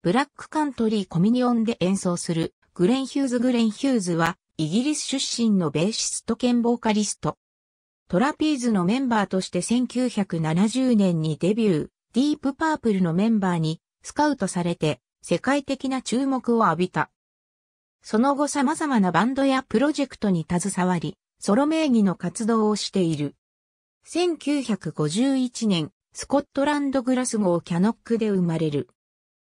ブラックカントリーコミニオンで演奏するグレン・ヒューズ・グレン・ヒューズはイギリス出身のベーシスト兼ボーカリスト。トラピーズのメンバーとして1970年にデビュー、ディープパープルのメンバーにスカウトされて世界的な注目を浴びた。その後様々なバンドやプロジェクトに携わり、ソロ名義の活動をしている。1951年、スコットランドグラスゴーキャノックで生まれる。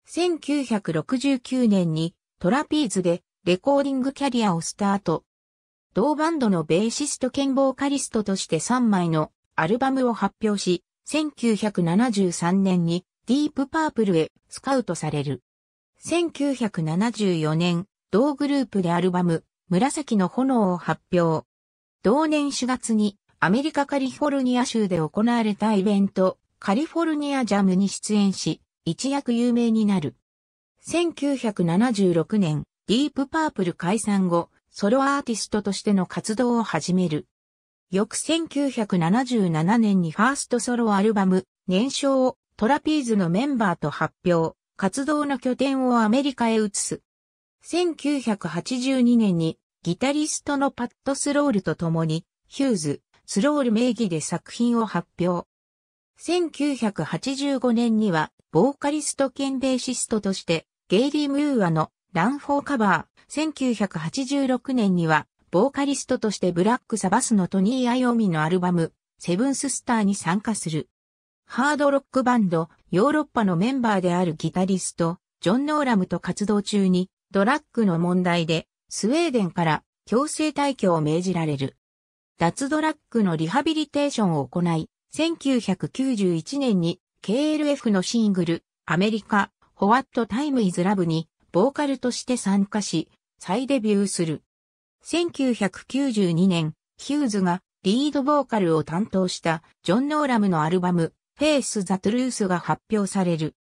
1969年にトラピーズでレコーディングキャリアをスタート。同バンドのベーシスト兼ボーカリストとして3枚のアルバムを発表し、1973年にディープパープルへスカウトされる。1974年、同グループでアルバム、紫の炎を発表。同年4月にアメリカカリフォルニア州で行われたイベント、カリフォルニアジャムに出演し、一躍有名になる。1976年、ディープパープル解散後、ソロアーティストとしての活動を始める。翌1977年にファーストソロアルバム、年少をトラピーズのメンバーと発表、活動の拠点をアメリカへ移す。1982年にギタリストのパッド・スロールと共に、ヒューズ、スロール名義で作品を発表。1985年にはボーカリスト兼ベーシストとして、ゲイリー・ムーアのランフォーカバー、1986年には、ボーカリストとしてブラックサバスのトニー・アヨミのアルバム、セブンススターに参加する。ハードロックバンド、ヨーロッパのメンバーであるギタリスト、ジョン・ノーラムと活動中に、ドラッグの問題で、スウェーデンから強制退去を命じられる。脱ドラッグのリハビリテーションを行い、1991年に KLF のシングル、アメリカ、ホワットタイムイズラブに、ボーカルとして参加し、再デビューする。1992年、ヒューズがリードボーカルを担当したジョン・ノーラムのアルバム、フェイス・ザ・トゥルースが発表される。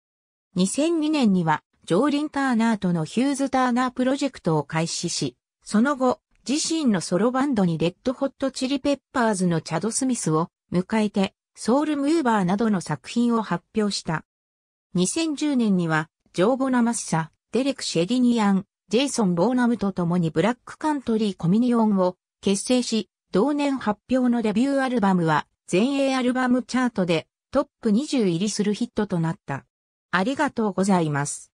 2002年には、ジョーリン・ターナーとのヒューズ・ターナープロジェクトを開始し、その後、自身のソロバンドにレッドホットチリペッパーズのチャド・スミスを迎えてソウルムーバーなどの作品を発表した。2010年には、ジョー・ボナマッサ、デレク・シェリニアン、ジェイソン・ボーナムと共にブラックカントリー・コミニオンを結成し、同年発表のデビューアルバムは、全英アルバムチャートでトップ20入りするヒットとなった。ありがとうございます。